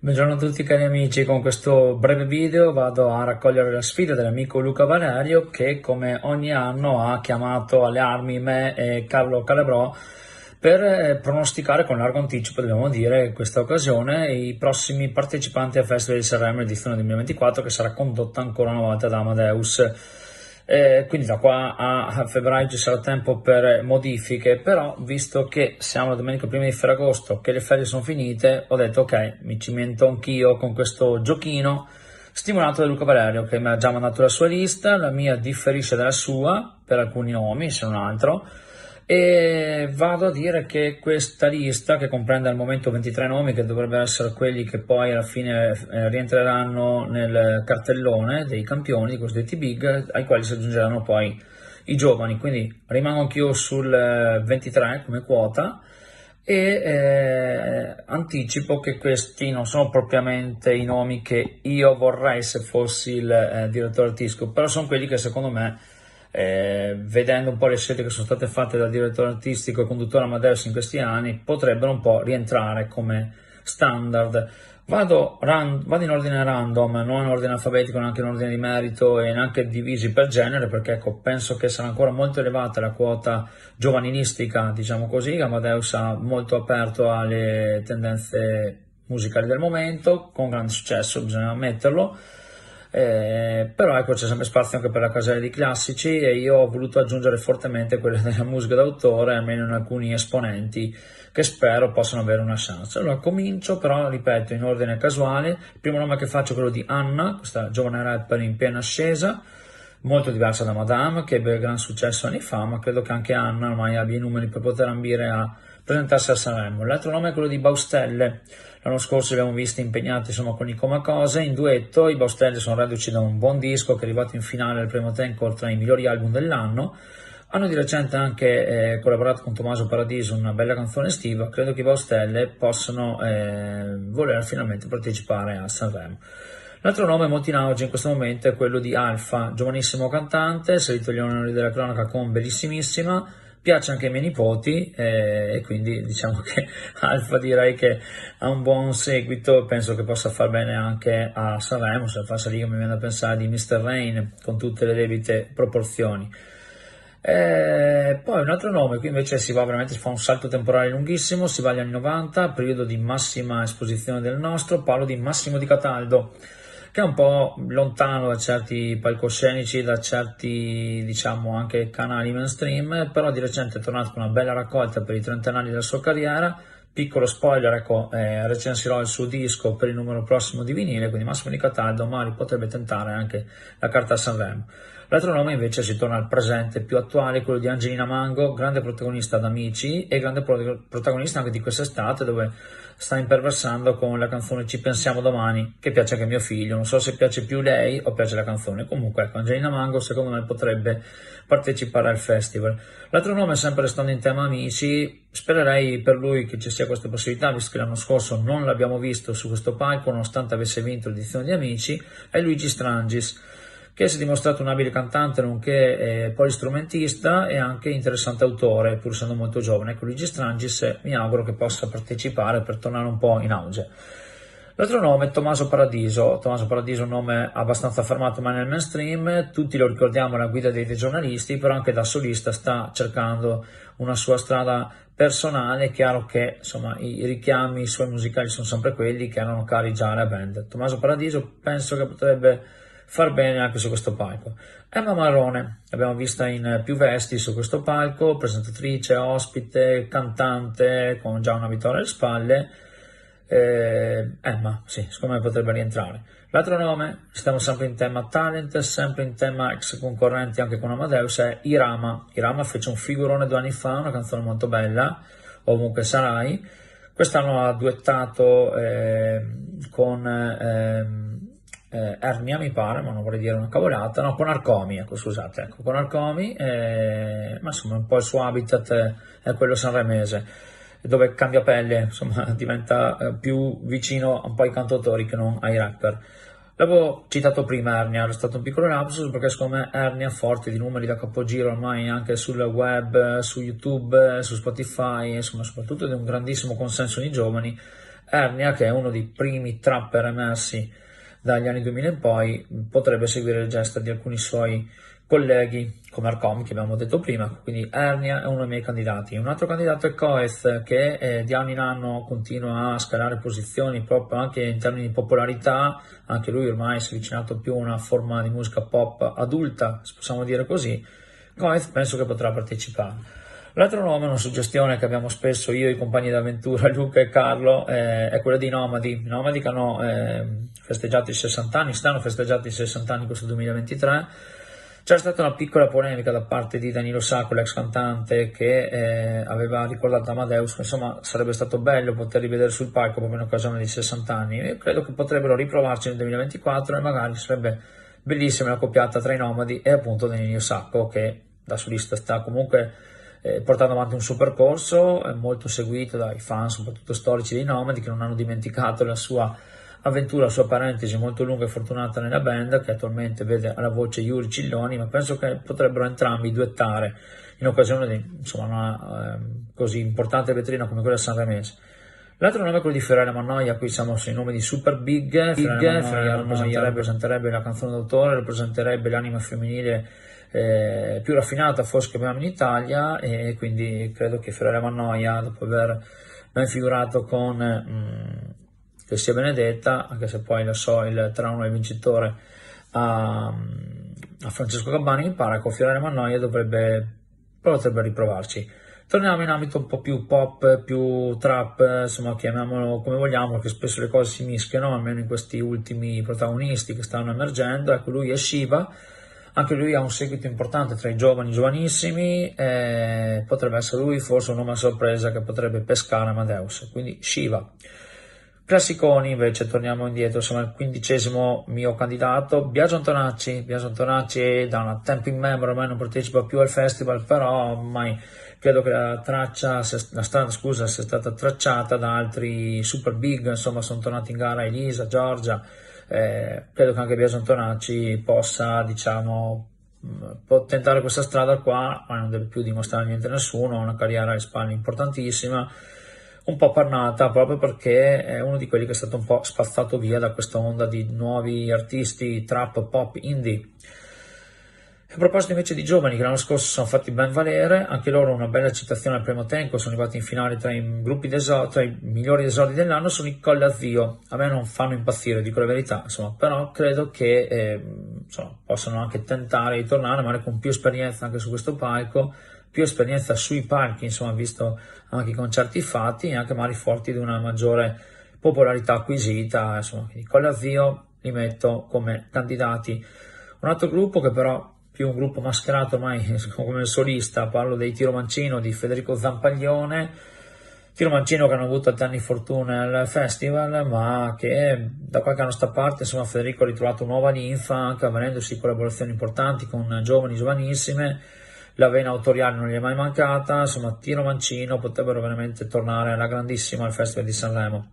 Buongiorno a tutti cari amici, con questo breve video vado a raccogliere la sfida dell'amico Luca Valerio che come ogni anno ha chiamato alle armi me e Carlo Calabrò per eh, pronosticare con largo anticipo, dobbiamo dire, questa occasione i prossimi partecipanti al Festival di Sanremo edizione 2024 che sarà condotta ancora una volta da Amadeus. Eh, quindi da qua a, febbraio ci sarà tempo per modifiche, però visto che siamo la domenica prima di Ferragosto, che le ferie sono finite, ho detto ok, mi cimento anch'io con questo giochino, stimolato da Luca Valerio che mi ha già mandato la sua lista, la mia differisce dalla sua per alcuni nomi se non altro, e vado a dire che questa lista che comprende al momento 23 nomi che dovrebbero essere quelli che poi alla fine eh, rientreranno nel cartellone dei campioni, i cosiddetti big, ai quali si aggiungeranno poi i giovani, quindi rimango anch'io sul 23 eh, come quota e eh, anticipo che questi non sono propriamente i nomi che io vorrei se fossi il eh, direttore artistico, però sono quelli che secondo me eh, vedendo un po' le scelte che sono state fatte dal direttore artistico e conduttore Amadeus in questi anni, potrebbero un po' rientrare come standard. Vado, ran- vado in ordine random, non in ordine alfabetico, neanche in ordine di merito e neanche divisi per genere, perché ecco, penso che sarà ancora molto elevata la quota giovanilistica, diciamo così, Amadeus ha molto aperto alle tendenze musicali del momento, con grande successo, bisogna ammetterlo eh, però ecco c'è sempre spazio anche per la casella di classici e io ho voluto aggiungere fortemente quella della musica d'autore, almeno in alcuni esponenti che spero possano avere una chance. Allora comincio però, ripeto, in ordine casuale, il primo nome che faccio è quello di Anna, questa giovane rapper in piena ascesa, molto diversa da Madame che ebbe gran successo anni fa, ma credo che anche Anna ormai abbia i numeri per poter ambire a presentarsi a Sanremo. L'altro nome è quello di Baustelle. L'anno scorso li abbiamo visti impegnati insomma, con i Coma Cose in duetto. I Baustelle sono reduci da un buon disco che è arrivato in finale al primo tempo tra i migliori album dell'anno. Hanno di recente anche eh, collaborato con Tommaso Paradiso una bella canzone estiva. Credo che i Baustelle possano eh, voler finalmente partecipare a Sanremo. L'altro nome molto in auge in questo momento è quello di Alfa, giovanissimo cantante, salito agli onori della cronaca con Bellissimissima, piace anche ai miei nipoti eh, e quindi diciamo che Alfa direi che ha un buon seguito, penso che possa far bene anche a Sanremo, se fa salire mi viene da pensare di Mr. Rain con tutte le debite proporzioni. E eh, poi un altro nome, qui invece si va veramente, si fa un salto temporale lunghissimo, si va agli anni 90, periodo di massima esposizione del nostro, parlo di Massimo Di Cataldo che è un po' lontano da certi palcoscenici, da certi diciamo anche canali mainstream, però di recente è tornato con una bella raccolta per i trentennali della sua carriera. Piccolo spoiler, ecco, eh, recensirò il suo disco per il numero prossimo di vinile, quindi Massimo Di Cataldo, potrebbe tentare anche la carta a Sanremo. L'altro nome invece si torna al presente più attuale, quello di Angelina Mango, grande protagonista ad Amici e grande pro- protagonista anche di quest'estate dove sta imperversando con la canzone Ci pensiamo domani, che piace anche a mio figlio. Non so se piace più lei o piace la canzone. Comunque, ecco, Angelina Mango secondo me potrebbe partecipare al festival. L'altro nome, sempre restando in tema Amici, spererei per lui che ci sia questa possibilità, visto che l'anno scorso non l'abbiamo visto su questo palco, nonostante avesse vinto l'edizione di Amici, è Luigi Strangis che si è dimostrato un abile cantante nonché eh, polistrumentista e anche interessante autore, pur essendo molto giovane. Ecco, Luigi Strangis mi auguro che possa partecipare per tornare un po' in auge. L'altro nome è Tommaso Paradiso, Tommaso Paradiso è un nome abbastanza affermato ma nel mainstream, tutti lo ricordiamo la guida dei, dei giornalisti, però anche da solista sta cercando una sua strada personale, è chiaro che insomma, i richiami suoi musicali sono sempre quelli che erano cari già alla band. Tommaso Paradiso penso che potrebbe far bene anche su questo palco. Emma Marrone, l'abbiamo vista in più vesti su questo palco, presentatrice, ospite, cantante, con già una vittoria alle spalle. Eh, Emma, sì, secondo me potrebbe rientrare. L'altro nome, stiamo sempre in tema talent, sempre in tema ex concorrenti anche con Amadeus, è Irama. Irama fece un figurone due anni fa, una canzone molto bella, ovunque sarai. Quest'anno ha duettato eh, con... Eh, eh, Ernia mi pare, ma non vorrei dire una cavolata, no, con Arcomi, ecco, scusate, ecco, con Arcomi, eh, ma insomma un po' il suo habitat eh, è quello sanremese, dove cambia pelle, insomma diventa eh, più vicino un po' ai cantautori che non ai rapper. L'avevo citato prima Ernia, era stato un piccolo lapsus perché secondo me Ernia forte di numeri da capogiro ormai anche sul web, su YouTube, su Spotify, insomma soprattutto di un grandissimo consenso di giovani. Ernia che è uno dei primi trapper emersi dagli anni 2000 in poi potrebbe seguire il gesto di alcuni suoi colleghi come Arcom che abbiamo detto prima, quindi Ernia è uno dei miei candidati. Un altro candidato è Coez che eh, di anno in anno continua a scalare posizioni proprio anche in termini di popolarità, anche lui ormai si è avvicinato più a una forma di musica pop adulta, se possiamo dire così. Coez penso che potrà partecipare. L'altro nome, una suggestione che abbiamo spesso io, e i compagni d'avventura, Luca e Carlo, eh, è quella di Nomadi. Nomadi che hanno eh, festeggiato i 60 anni, stanno festeggiando i 60 anni questo 2023. C'è stata una piccola polemica da parte di Danilo Sacco, l'ex cantante, che eh, aveva ricordato Amadeus che insomma sarebbe stato bello poterli vedere sul palco proprio in occasione dei 60 anni. Io credo che potrebbero riprovarci nel 2024 e magari sarebbe bellissima la coppiata tra i nomadi e appunto Danilo Sacco che da solista sta comunque eh, portando avanti un suo percorso molto seguito dai fan, soprattutto storici dei Nomadi, che non hanno dimenticato la sua avventura, la sua parentesi molto lunga e fortunata nella band, che attualmente vede alla voce Yuri Cilloni, ma penso che potrebbero entrambi duettare in occasione di insomma, una eh, così importante vetrina come quella di sanremese. L'altro nome è quello di Ferrari Mannoia, qui siamo sui nomi di Super Big, Big Ferrari Mannoia rappresenterebbe la canzone d'autore, rappresenterebbe l'anima femminile eh, più raffinata forse che abbiamo in Italia e quindi credo che Ferrari Mannoia dopo aver ben figurato con mh, mm, che sia benedetta anche se poi lo so il 3-1 è il vincitore a, a Francesco Gabbani mi pare che Ferrari Mannoia dovrebbe potrebbe riprovarci torniamo in ambito un po' più pop più trap insomma chiamiamolo come vogliamo perché spesso le cose si mischiano almeno in questi ultimi protagonisti che stanno emergendo ecco lui è Shiva anche lui ha un seguito importante tra i giovani giovanissimi, eh, potrebbe essere lui forse un nome a sorpresa che potrebbe pescare Amadeus, quindi Shiva. Classiconi invece, torniamo indietro, sono il quindicesimo mio candidato, Biagio Antonacci, Biagio Antonacci è da un tempo in membro ormai non partecipa più al festival, però ormai credo che la, traccia, la strada scusa, sia stata tracciata da altri super big, insomma sono tornati in gara Elisa, Giorgia, eh, credo che anche Biagio Antonacci possa, diciamo, mm, può tentare questa strada qua, ma non deve più dimostrare niente a nessuno, ha una carriera alle spalle importantissima, un po' parlata proprio perché è uno di quelli che è stato un po' spazzato via da questa onda di nuovi artisti trap, pop, indie a proposito invece di giovani che l'anno scorso sono fatti ben valere, anche loro una bella citazione al primo tempo, sono arrivati in finale tra i, gruppi d'esordio, tra i migliori esordi dell'anno, sono i Colla Zio. A me non fanno impazzire, dico la verità, insomma, però credo che eh, insomma, possano anche tentare di tornare, magari con più esperienza anche su questo palco, più esperienza sui palchi, insomma, visto anche i concerti fatti e anche magari forti di una maggiore popolarità acquisita, insomma, quindi Colla Zio li metto come candidati. Un altro gruppo che però più un gruppo mascherato ormai come solista, parlo dei Tiro Mancino di Federico Zampaglione, Tiro Mancino che hanno avuto tanti fortuna al festival, ma che da qualche anno sta parte insomma, Federico ha ritrovato nuova ninfa, anche avvenendosi collaborazioni importanti con giovani giovanissime, la vena autoriale non gli è mai mancata, insomma Tiro Mancino potrebbero veramente tornare alla grandissima al Festival di Sanremo.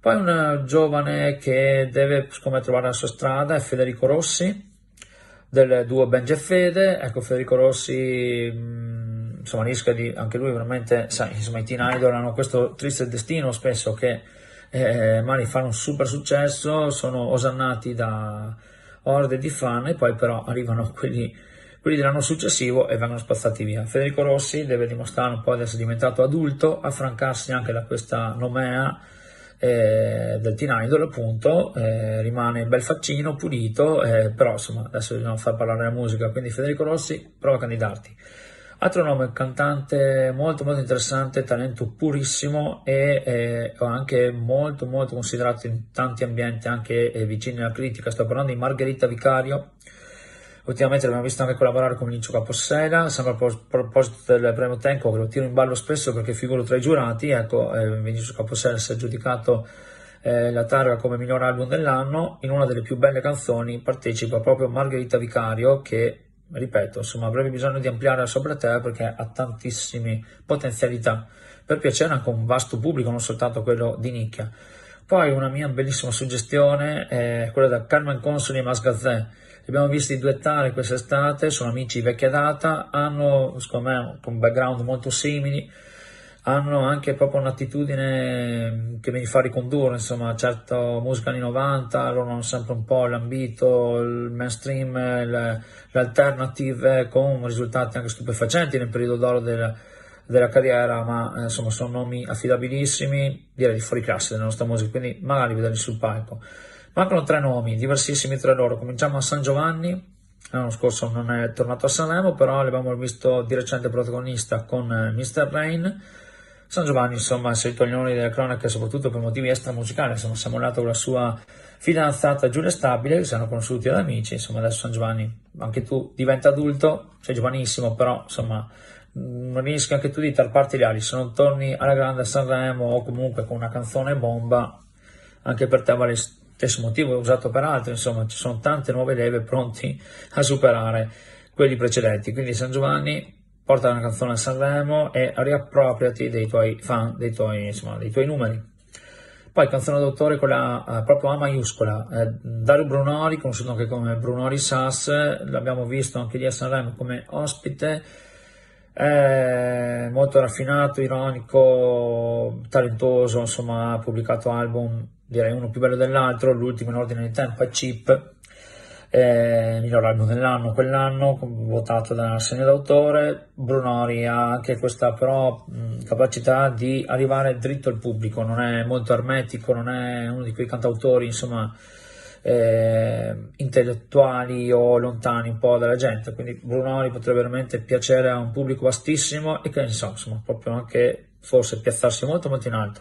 Poi un giovane che deve come, trovare la sua strada è Federico Rossi, del duo Ben Jeffede, ecco Federico Rossi, mm, insomma rischia di, anche lui veramente, sai, insomma i Teen Idol hanno questo triste destino spesso che eh, magari fanno un super successo, sono osannati da orde di fan e poi però arrivano quelli, quelli dell'anno successivo e vengono spazzati via. Federico Rossi deve dimostrare un po' di essere diventato adulto, affrancarsi anche da questa nomea eh, del Tinaidol appunto, eh, rimane bel faccino, pulito, eh, però insomma adesso dobbiamo far parlare la musica, quindi Federico Rossi prova a candidarti. Altro nome, cantante molto molto interessante, talento purissimo e eh, anche molto molto considerato in tanti ambienti, anche eh, vicini alla critica, sto parlando di Margherita Vicario, Ultimamente l'abbiamo visto anche collaborare con Lincio Capossela, sempre a proposito del premio Tenco che lo tiro in ballo spesso perché figuro tra i giurati, ecco, eh, Vinicio Capossela si è giudicato eh, la targa come miglior album dell'anno, in una delle più belle canzoni partecipa proprio Margherita Vicario che, ripeto, insomma avrebbe bisogno di ampliare la sua platea perché ha tantissime potenzialità, per piacere anche un vasto pubblico, non soltanto quello di nicchia. Poi una mia bellissima suggestione eh, è quella da Carmen Consoli e Masgazzè, li abbiamo visti duettare quest'estate, sono amici di vecchia data, hanno secondo me un background molto simili, hanno anche proprio un'attitudine mm, che mi fa ricondurre, insomma, certo musica anni 90, loro hanno sempre un po' l'ambito, il mainstream, l'alternative con risultati anche stupefacenti nel periodo d'oro del, della carriera, ma eh, insomma sono nomi affidabilissimi, direi di fuori classe della nostra musica, quindi magari vederli sul palco. Mancano tre nomi, diversissimi tra loro. Cominciamo a San Giovanni, l'anno scorso non è tornato a Sanremo, però l'abbiamo visto di recente protagonista con eh, Mr. Rain. San Giovanni, insomma, se togliamo delle cronache, soprattutto per motivi extramusicali, insomma, siamo andati con la sua fidanzata Giulia Stabile, che si sono conosciuti da amici, insomma, adesso San Giovanni, anche tu diventa adulto, sei giovanissimo, però, insomma, non rischi anche tu di tarparti gli ali, se non torni alla grande Sanremo o comunque con una canzone bomba, anche per te vale stesso motivo usato per altri, insomma ci sono tante nuove leve pronti a superare quelli precedenti, quindi San Giovanni porta una canzone a Sanremo e riappropriati dei tuoi fan, dei tuoi, insomma, dei tuoi numeri. Poi canzone d'autore con la eh, proprio A maiuscola, eh, Dario Brunori, conosciuto anche come Brunori Sass, l'abbiamo visto anche lì a Sanremo come ospite, è molto raffinato, ironico, talentuoso, insomma ha pubblicato album, direi uno più bello dell'altro, l'ultimo in ordine di tempo è Chip, eh, miglior album dell'anno quell'anno, votato dalla segna d'autore. Brunori ha anche questa però mh, capacità di arrivare dritto al pubblico, non è molto ermetico, non è uno di quei cantautori, insomma, eh, intellettuali o lontani un po' dalla gente, quindi Brunori potrebbe veramente piacere a un pubblico vastissimo e che insomma proprio anche forse piazzarsi molto molto in alto.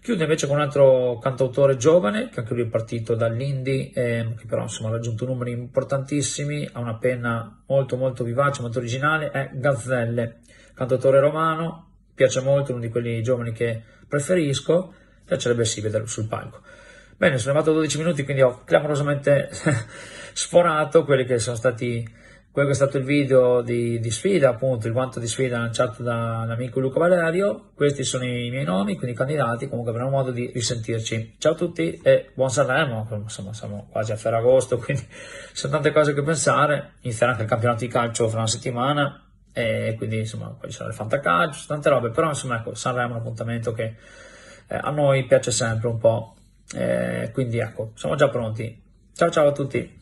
Chiudo invece con un altro cantautore giovane, che anche lui è partito dall'indie, ehm, che però insomma, ha raggiunto numeri importantissimi, ha una penna molto molto vivace, molto originale, è Gazzelle, cantautore romano, piace molto, uno di quelli giovani che preferisco, piacerebbe sì vederlo sul palco. Bene, sono arrivato a 12 minuti, quindi ho clamorosamente sforato quelli che sono stati quello che è stato il video di, di, sfida, appunto il guanto di sfida lanciato dall'amico Luca Valerio. Questi sono i miei nomi, quindi i candidati, comunque avremo modo di risentirci. Ciao a tutti e buon Sanremo, insomma siamo quasi a Ferragosto, quindi sono tante cose che pensare. Inizierà anche il campionato di calcio fra una settimana e quindi insomma poi ci sarà il fantacalcio, tante robe, però insomma ecco Sanremo è un appuntamento che eh, a noi piace sempre un po' Eh, quindi ecco, siamo già pronti. Ciao ciao a tutti.